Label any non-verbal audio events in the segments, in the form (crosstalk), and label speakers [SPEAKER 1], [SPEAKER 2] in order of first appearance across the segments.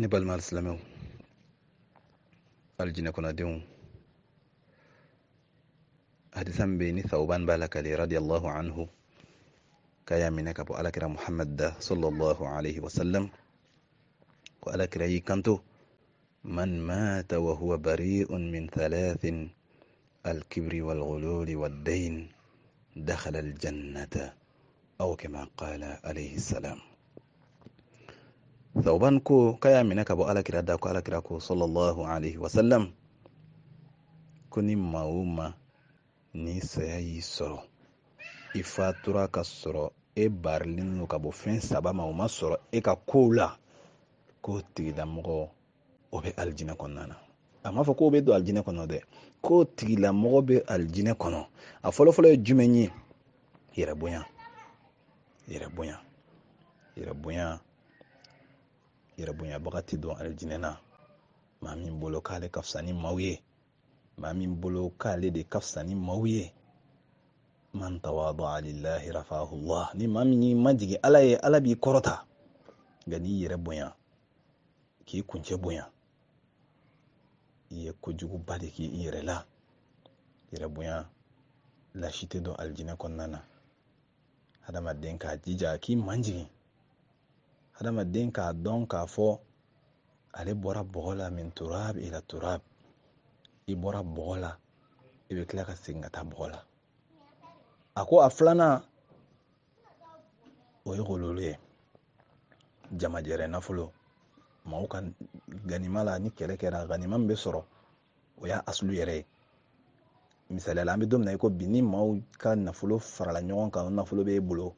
[SPEAKER 1] ne balima alisilamɛw alijinɛ kɔnɔdenw hadisa min bɛ yen ni thawban b'a lakale radiyallahu anhu k'a y'a minɛ ka bɔ alakira muhammad da sallallahu alaihi wasallam ko alakira y'i kanto man mata wa huwa bari'un min thalathin الكبر والغلول والدين dakhala aljannata aw kama qala عليه salam thawban ko kaya minɛ ka bo alakira da ko alakira ko sallallahu alaihi wasallam ko ni maa ma ni saya y'i sɔrɔ i fatura ka sɔrɔ e barlin no ka bo fɛn saba ma o ma sɔrɔ e ka kow la k'o tigilamɔgɔ o bɛ alijinɛ kɔnɔna na fa k'o be do aljina kɔnɔ dɛ k'o tigilamɔgɔ bɛ alijinɛ kɔnɔ a fɔlɔfɔlɔ ye jumɛn ye bunya bonya bunya bonya bunya yɛrɛ bonyabaga tɛ dɔn alijinɛ na maa min bolo k'ale ka fisa ni maw ye maa min bolo k'ale de ka fisa ni maw ye man tawadaa lilahi rafahu llah ni maa min y'i majigi ala ye ala b'i kɔrɔta nka n'i yɛrɛ bonya k'i kuncɛ bonya i ye kojuguba de k'i yɛrɛ la yɛrɛ bonya lasi tɛ dɔn alijinɛ kɔnɔna na adamaden k'a jija k'i manjigi Adamaden k'a dɔn k'a fɔ ale bɔra bɔgɔ la min tora ila turab i bɔra bɔgɔ la i bɛ kila ka segin ka taa bɔgɔ la a ko a filanan o ye wololi ye jamajɛrɛ nafolo maaw ka ganima la ni kɛlɛ kɛra ganima min bɛ sɔrɔ o y'a asulu yɛrɛ ye misaliyala an bɛ don min na i ko bi ni maaw ka nafolo farala ɲɔgɔn kan o nafolo b'e e bolo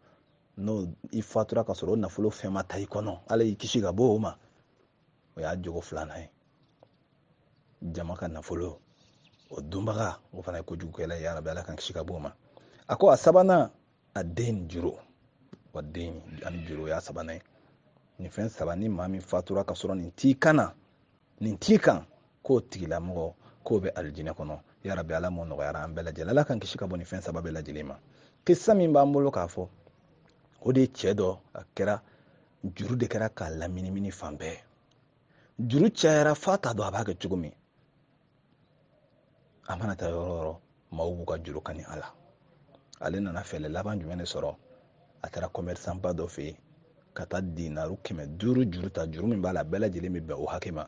[SPEAKER 1] n'o i fatura ka sɔrɔ o nafolo fɛn ma ta i kɔnɔ ala y'i kisi ka bɔ o ma o y'a jogo filanan ye jama ka nafolo o dunbaga o fana ye kojugukɛla ye arabe ala kan kisi ka bɔ o ma a ko a sabanan a den juru wa den ani juru o y'a sabana ye nin fɛn saba ni maa min fatura ka sɔrɔ nin t'i kan na nin t'i kan k'o tigilamɔgɔ k'o bɛ alijinɛ kɔnɔ yarabi ala m'o nɔgɔyara an bɛɛ lajɛlen ala kan kisi ka bɔ nin fɛn saba bɛɛ lajɛlen ma kisa min b'an bolo k'a fɔ o de ye cɛ dɔ a kɛra juru de kɛra k'a laminimini fan bɛɛ juru cayara f'a t'a dɔn a b'a kɛ cogo min a mana taa yɔrɔ yɔrɔ maaw b'u ka juru kani a la ale nana fɛlɛ laban jumɛn de sɔrɔ a taara ba dɔ fɛ yen ka taa dinaru kɛmɛ duuru juru ta juru min b'a la bɛɛ lajɛlen bɛ bɛn o hakɛ ma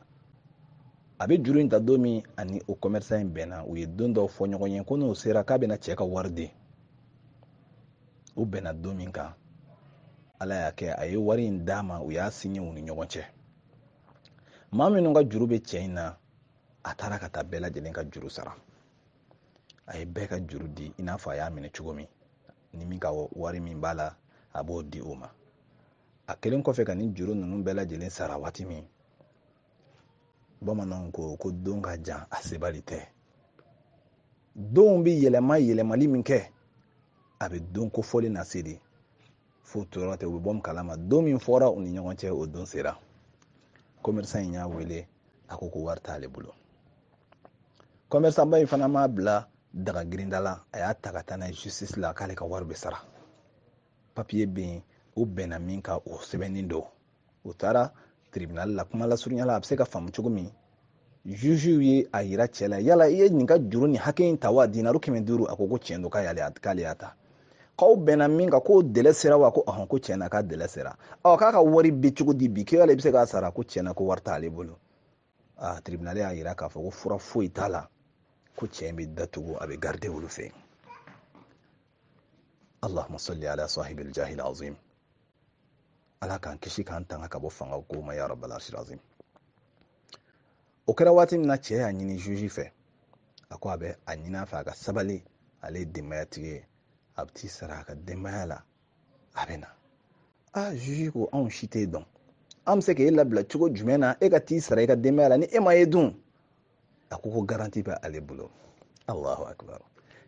[SPEAKER 1] a bɛ juru in ta don min ani o kɔmɛrisa in bɛnna u ye don dɔw fɔ ɲɔgɔn ye ko n'o sera k'a bɛna cɛ ka wari di u bɛnna don min kan ala y'a kɛ a ye wari in d'a ma u y'a sinye u ni ɲɔgɔn cɛ maa minnu ka juru bɛ cɛ in na a taara ka taa bɛɛ lajɛlen ka juru sara a ye bɛɛ ka juru di i n'a fɔ a y'a minɛ cogo min ni min ka wari min b'a la a b'o di o ma a kelen kɔfɛ ka nin juru ninnu bɛɛ lajɛlen sara waati min bamananw ko ko don ka jan a sebali tɛ don bɛ yɛlɛma yɛlɛmali min kɛ a bɛ don kofɔli na se de f'u tora ten u kalama don min fɔra u ni o don sera commerçant in wele akoko warta le bulo t'ale bolo ifana m'a bla daga grindala la a y'a ta n'a justice la k'ale ka warbe sara papiye bɛ yen u bɛnna min kan o sɛbɛnnen don tribunal la kuma la a la abse ka famu chugumi juju ye ayira chela yala ye nyinga ka juru ni hakɛ in ta wa dinaru kɛmɛ duuru a ko ko tiɲɛ don k'ale k'aw bɛnna min kan k'o dɛlɛ sera wa ko ɔhɔn ko tiɲɛna k'a dɛlɛ sera ɔ k'a ka wari bɛ cogo di bi k'e yɛrɛ bɛ se k'a sara ko tiɲɛna ko wari t'ale bolo aa tiribinali y'a yira k'a fɔ ko fura foyi t'a la ko tiɲɛ bɛ datugu a bɛ garide olu fɛ allahuma salli ala sahibil jahil azim ala k'an kisi k'an tanga ka bɔ fanga ko ma ya rabbal arshil azim o kɛra waati min na cɛ y'a ɲini juge fɛ a ko a bɛ a ɲini a fɛ a ka sabali ale ye denbayatigi ye a t'i sara ka denbaya la a bɛ na aa juge ko anw si t'e dɔn an be se k'e labila cogo jumɛn na e ka t'i sara i e ka denbaya la ni e ma ye dun a ko ko garanti bɛ ale bolo allahu akbar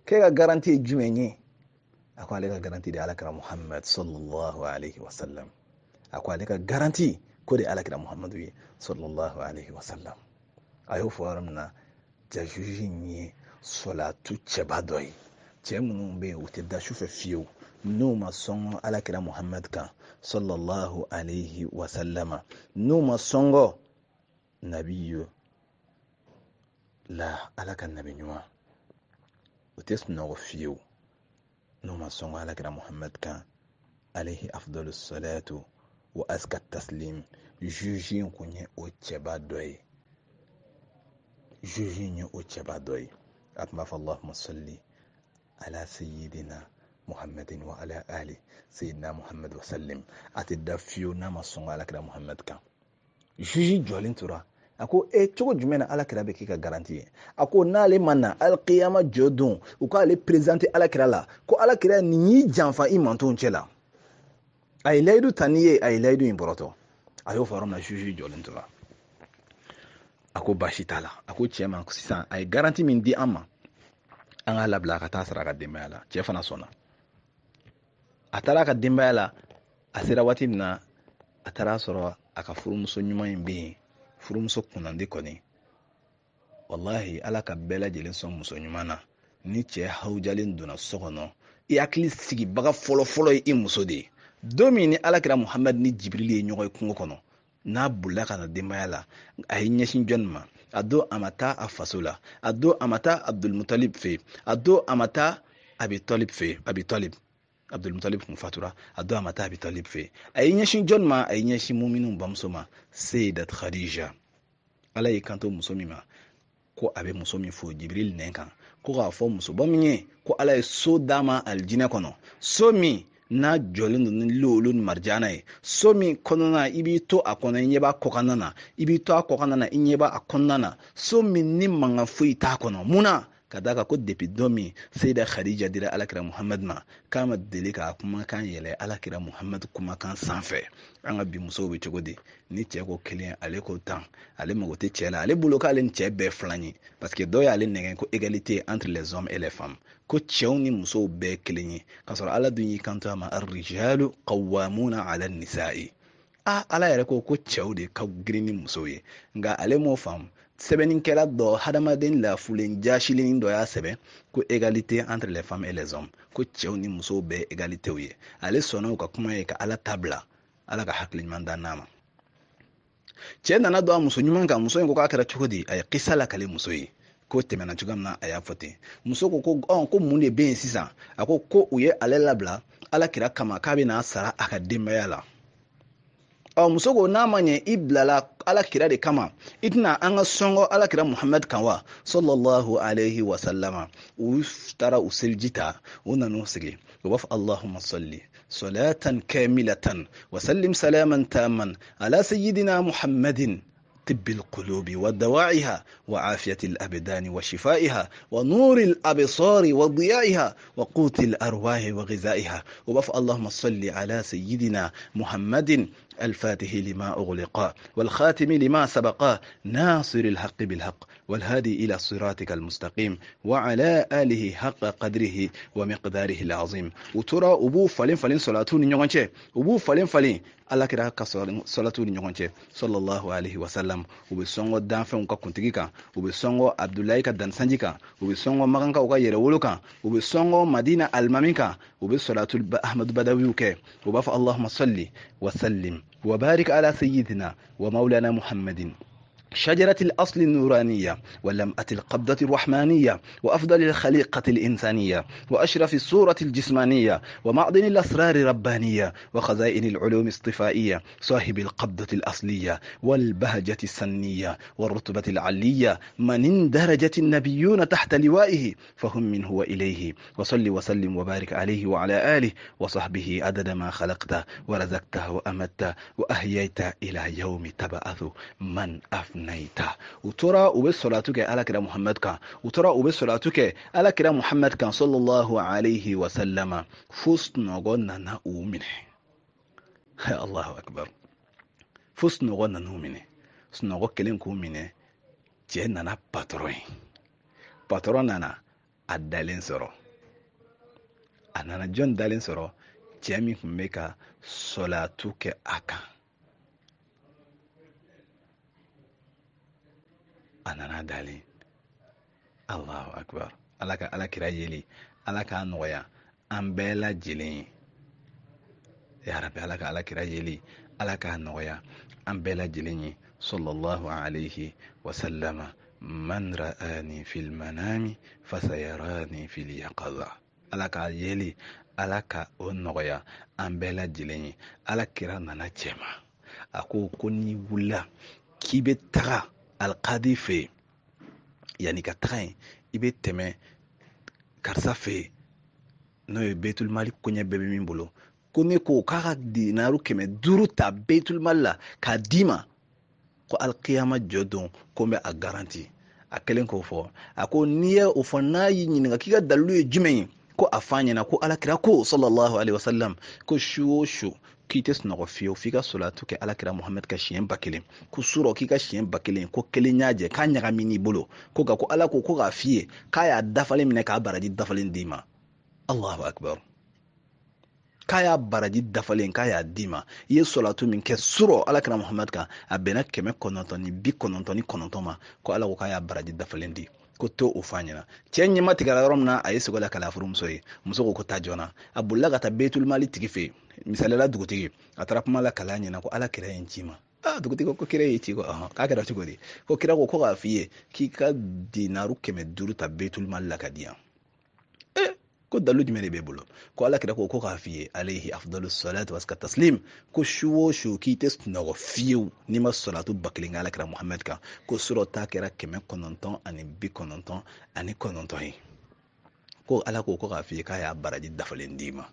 [SPEAKER 1] k'e ka garanti ye jumɛn ye a ko ale ka garanti de alakira muhammad sallallahu alaihi wasallam a ko ale ka garanti ko de alakira muhammadu ye sallallahu alaihi wasallam a y'o fɔ yɔrɔ min na jajuji in ye solatu cɛba dɔ ye cɛ minnu bɛ yen u tɛ da sufɛ fiyewu n'u ma sɔngɔ alakira muhamadu kan sɔlɔlahu alayhi wasalama n'u ma sɔngɔ nabiyo la ala ka nabi ɲuman u tɛ sunɔgɔ fiyewu n'u ma sɔngɔ alakira muhamadu kan alayhi afdalu salatu wa aska taslim zuzi in kun ye o cɛba dɔ ye zuzi in ye o cɛba dɔ ye a tun b'a fɔ allahumma salli ala sayidina muhamadin wa ala ali sayidina muhammad wa sallim a tɛ da fiyewu n'a ma sɔn alakira muhammad kan juji jɔlen tora a ko e cogo jumɛn na alakira bɛ kɛ ka garanti ye a ko n'ale ma na alikiyama jɔ don u k'ale perezante alakira la ko alakira nin y'i janfa i mantonw cɛ la a ye layidu ta n'i ye a ye layidu in bɔrɔtɔ a y'o fɔ yɔrɔ min na juju jɔlen tora a ko baasi t'a la a ko cɛ ma sisan a ye garanti min di an ma an k'a labila a ka taa sara ka denbaya la cɛ fana sɔnna a taara ka denbaya la a sera waati min na a taara sɔrɔ a ka furumuso ɲuman in bɛ yen furumuso kunnandi kɔni walahi ala ka bɛɛ lajɛlen sɔn muso ɲuman na ni cɛ hawujalen donna so kɔnɔ i hakili sigibaga fɔlɔfɔlɔ ye i muso de ye don min ni alakira muhamadu ni jibirili ye ɲɔgɔn ye kungo kɔnɔ n'a bolila ka na denbaya la a ye ɲɛsin jɔnni ma ado amata a faso la ado amata abdulmutalib fɛ ado amata abitɔlib fɛ abitɔlib abdulmutalib kun fatura ado amata abitɔlib fɛ a ye ɲɛsin jɔn ma a ye ɲɛsin muminu bamuso ma seyidat khadija ala y'i kanto muso min ma ko a bɛ muso min fo jibril nɛn kan ko k'a fɔ musoba min ye ko ala ye so d'a ma alijinɛ kɔnɔ so min n'a jɔlen don ni loolu ni marijana ye so min kɔnɔna i b'i to a kɔnɔ i ɲɛ b'a kɔkanna na i b'i to a kɔkanna na i ɲɛ b'a kɔnɔna na so min ni mankan foyi t'a kɔnɔ mun na ka da ka ko depi dɔ min seyida khadija dira alakira muhamad ma k'a ma deli k'a kumakan yɛlɛ alakira muhamad kumakan sanfɛ an ka bi musow be cogo di ni cɛɛ ko kelen ale ko tan ale mago tɛ cɛɛ la ale bolo k'ale ni cɛɛ bɛɛ filan ye parsike dɔw y'ale nɛgɛ ko égalité entre les hommes et les femmes ko cɛɛw ni musow bɛɛ kelen ye k'a sɔrɔ ala dun y'i kanto a ma arrijalu qawamuna ala nisai a ala yɛrɛ ko ko cɛɛw de ka girin ni musow ye nka ale m'o faamu sɛbɛnnikɛla dɔ hadamaden lafulen jasilenin dɔ y'a sɛbɛn ko égalité entre les femmes et les hommes ko cɛw ni musow bɛɛ égalitéw ye ale sɔnna u ka kuma ye ka ala tabila ala ka hakiliɲuman da n'a ma cɛɛ nana don a muso ɲuman kan muso ye ko k'a kɛra cogo di a ye kisa lakale muso ye ko tɛmɛna cogoya min na a y'a fɔ ten muso ko ko ɔn ko mun de bɛ yen sisan a ko ko u ye ale labila ala kira kama k'a bɛ sara a ka denbaya la ɔ muso n'a ma ɲɛ i bilala ala kira de kama i tɛna an ka sɔngɔ ala kira muhamad kan wa sallallahu alayhi wasallama u taara u seliji ta u nan'u sigi u b'a fɔ allahuma salli salatan kamilatan wasallim salaman taman ala sayidina muhammadin طب القلوب ودواعيها وعافية الأبدان وشفائها ونور الأبصار وضيائها وقوت الأرواح وغذائها وبف اللهم صل على سيدنا محمد الفاتح لما أغلق والخاتم لما سبق ناصر الحق بالحق والهادي إلى صراطك المستقيم وعلى آله حق قدره ومقداره العظيم وترى أبو فلين فلين صلاتون نيوغانش أبو فلين فلين ألا كرا حق صلاتون نيوغانش صلى الله عليه وسلم وبسونغو دانفن وكا كنتكيكا وبسونغو عبد الله كا دانسانجيكا وبسونغو مغانكا وكا يرولوكا وبسونغو مدينة المامينكا وبسولاتو أحمد بدويوكي وبفع اللهم صلي وسلم وبارك على سيدنا ومولانا محمد شجرة الأصل النورانية ولمأة القبضة الرحمانية وأفضل الخليقة الإنسانية وأشرف الصورة الجسمانية ومعدن الأسرار ربانية وخزائن العلوم اصطفائية صاحب القبضة الأصلية والبهجة السنية والرتبة العلية من اندرجت النبيون تحت لوائه فهم منه وإليه وصل وسلم وبارك عليه وعلى آله وصحبه أدد ما خلقته ورزقته وأمدته وأحييت إلى يوم تبعث من أفنى nayta u tora u bɛ salatu kɛ alakira muhamad kan u tora u bɛ salatu kɛ alakira muhamad kan sallallahu alaihi wasallama fo sunɔgɔ nana u minɛ (laughs) allahu akbar fo sunɔgɔ nana u minɛ sunɔgɔ kelen k'u minɛ cɛ nana patɔrɔn ye patɔrɔn nana a dalen sɔrɔ a nana jɔn dalen sɔrɔ cɛ min tun bɛ ka salatu kɛ a kan a nana dalen allahu akbar ala ka alakira yeli ala k'a nɔgɔya an bɛɛ lajɛlen ye yarabi ala ka alakira yeli ala k'a nɔgɔya an bɛɛ lajɛlen ye sallallahu alayhi wa sallama man ra'ani fil manami fasayarani fil yaqaza ala k'a yeli ala ka o nɔgɔya an bɛɛ lajɛlen ye ala kira nana cɛ ma a ko ko n'i wulila k'i bɛ taga alkadi fe yen yanni ka taga yen i be tɛmɛ karisa fe yen n'o ye betulmali koɲɛ bɛɛ min bolo ko ne ko k'a ka dinaru kɛmɛ duru ta betulmali la k'a d'i ma ko alkiyama jɔ don ko n bɛ a garanti a kelen k'o fɔ a ko n'i o fɔ n'a y'i ɲininka k'i ka dalilu ye jumɛn ye ko a f'a ɲɛna ko alakira ko sallallahu alaihi wasallam ko su o su k'i tɛ sunɔgɔ fiyewu f'i ka solatu kɛ alakira muhamad ka siɲɛ ba kelen ko surɔ k'i ka siɲɛ ba kelen ko kelen y'a jɛ k'a ɲagami n'i bolo ko ka ko ala ko ko k'a f'i ye k'a y'a dafalen minɛ k'a baraji dafalen d'i ma allahu akbar k'a y'a baraji dafalen k'a y'a d'i ma i ye solatu min kɛ surɔ alakira muhamad kan a bɛnna kɛmɛ kɔnɔntɔn ni bi kɔnɔntɔn ni kɔnɔntɔn ma ko ala ko k'a y'a baraji dafalen di ko to o fa ɲɛna cɛ ɲɛma tigɛra yɔrɔ min na a ye sogo la kalafurumuso ye muso ko ko ta jɔna a bolila ka taa betulmali tigi fɛ yen misaliyala dugutigi a taara kuma la kala ɲɛna ko ala kira ye ci ma a dugutigi ko kira ye ci ko ɔhɔn k'a kɛra cogo di ko kira ko ko k'a f'i ye k'i ka dinaru kɛmɛ duuru ta betulmali la ka di yan ee, ko dalu jumɛn de bɛ bolo ko ala kira ko ko k'a f'i ye alayhi afdalu salatu waska taslim ko su o su k'i tɛ sunɔgɔ fiyewu n'i ma salatu ba kelen kɛ ala kira muhamad kan ko surɔ ta kɛra kɛmɛ kɔnɔntɔn ani bi kɔnɔntɔn ani kɔnɔntɔn ye ko ala ko ko k'a f'i ye k'a y'a baraji dafalen d'i ma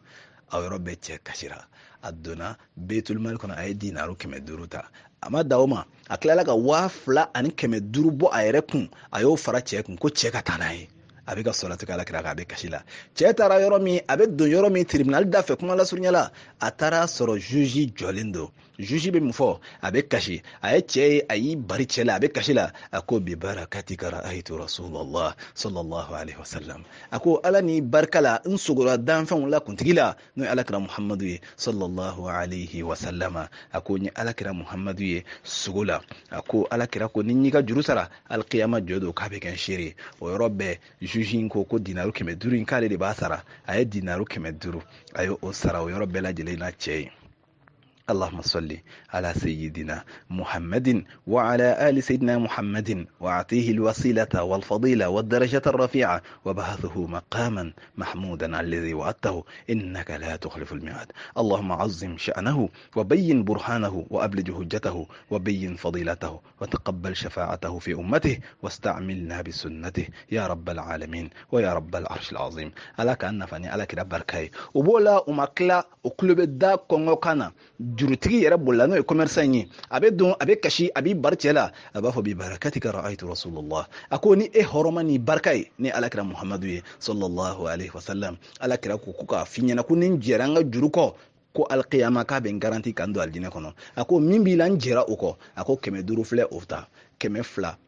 [SPEAKER 1] aw yɔrɔ bɛɛ cɛ kasira a donna betulmali kɔnɔ a ye dinaru kɛmɛ duuru ta a ma da o ma a tilala ka waa fila ani kɛmɛ duuru bɔ a yɛrɛ kun a y'o fara cɛ kun ko cɛ ka taa n'a ye a bɛ ka sɔrɔti k'ala kira kan a bɛ kasi la cɛ taara yɔrɔ min a bɛ don yɔrɔ min tribunal da fɛ kuma lasurunya la a taara sɔrɔ juge jɔlen don juji bɛ min fɔ a bɛ kasi a ye cɛ ye a y'i bari cɛ la a bɛ kasi la a ko bi barakati kara ayitu rasulallah sallallahu alaihi wasallam a ko ala ni barika la n sogora danfɛnw la kuntigi la n'o ye alakira muhamadu ye sallallahu alaihi wasallama a ko ye alakira muhamadu ye sogo la a ko alakira ko ni y'i ka juru sara alikiyama jɔ don k'a bɛ kɛ seere o yɔrɔ bɛɛ juji in ko ko dinaru kɛmɛ duuru in k'ale de b'a sara a ye dinaru kɛmɛ duuru a ye o sara o yɔrɔ bɛɛ lajɛlen na cɛ ye اللهم صل على سيدنا محمد وعلى آل سيدنا محمد وأعطيه الوسيلة والفضيلة والدرجة الرفيعة وبهثه مقاما محمودا الذي وعدته إنك لا تخلف الميعاد اللهم عظم شأنه وبين برهانه وأبلج هجته وبين فضيلته وتقبل شفاعته في أمته واستعملنا بسنته يا رب العالمين ويا رب العرش العظيم ألاك أنفني ألاك دبر وبولا أمكلا أقلب الداب كونغوكانا jurutigi yɛrɛ bolila n'o ye commerçant ye a bɛ don a bɛ kasi a b'i bari cɛ la a b'a fɔ bi barakatika ra'aytu rasulullah a ko ni e hɔrɔma ni barika ye ne alakira muhamadu ye sallallahu alaihi wasallam alakira ko ko k'a f'i ɲɛna ko ni n jɛra n ka juru kɔ ko alikiyama k'a bɛ n garanti ka n don alijinɛ kɔnɔ a ko min b'i la n jɛra o kɔ a ko kɛmɛ duuru filɛ o ta kɛmɛ fila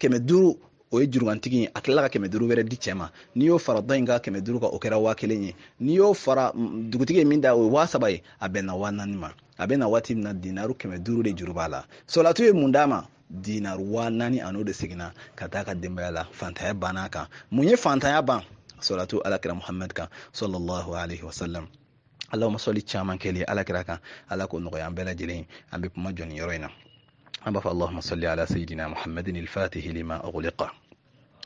[SPEAKER 1] kɛmɛ duuru o ye jurugantigi a tilala ka kɛmɛ duuru wɛrɛ di cɛ ma n'i y'o fara dɔ in ka kɛmɛ duuru kan o kɛra waa kelen ye n'i y'o fara dugutigi ye min da o ye waa saba ye a bɛnna waa naani ma a bɛna waati min na dinaru kɛmɛ duuru de juru b'a la solatu ye mun d'a ma dinaru waa naani an'o de seginna ka taa ka denbaya la fantanya bann'a kan mun ye fantanya ban solatu alakira muhamad kan sallallahu alaihi wasallam alahuma sɔli caman kɛli alakira kan ala k'o nɔgɔya an bɛɛ lajɛlen an bɛ kuma jɔni yɔrɔ in na أما فاللهم صل على سيدنا محمد الفاتح لما أغلقه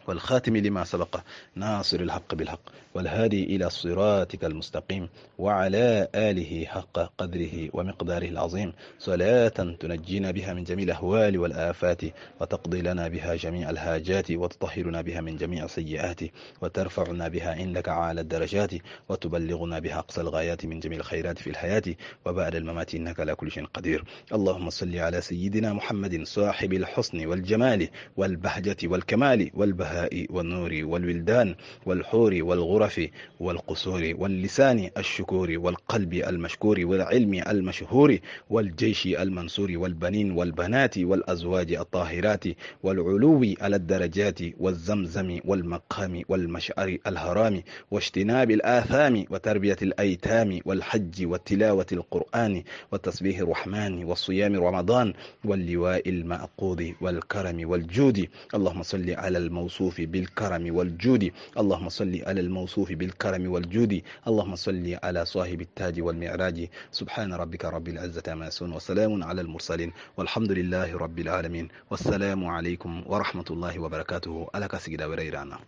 [SPEAKER 1] والخاتم لما سبق ناصر الحق بالحق والهادي إلى صراطك المستقيم وعلى آله حق قدره ومقداره العظيم صلاة تنجينا بها من جميع الأهوال والآفات وتقضي لنا بها جميع الهاجات وتطهرنا بها من جميع السيئات وترفعنا بها عندك أعلى الدرجات وتبلغنا بها أقصى الغايات من جميع الخيرات في الحياة وبعد الممات إنك على كل شيء قدير اللهم صل على سيدنا محمد صاحب الحسن والجمال والبهجة والكمال والبهجة والبهاء والنور والولدان والحور والغرف والقصور واللسان الشكور والقلب المشكور والعلم المشهور والجيش المنصور والبنين والبنات والأزواج الطاهرات والعلو على الدرجات والزمزم والمقام والمشعر الهرام واجتناب الآثام وتربية الأيتام والحج والتلاوة القرآن وتسبيح الرحمن والصيام رمضان واللواء المأقوض والكرم والجود اللهم صل على الموصول الموصوف بالكرم والجود اللهم صل على الموصوف بالكرم والجود اللهم صل على صاحب التاج والمعراج سبحان ربك رب العزة عما يصفون وسلام على المرسلين والحمد لله رب العالمين والسلام عليكم ورحمة الله وبركاته ألك سيدا وريرانا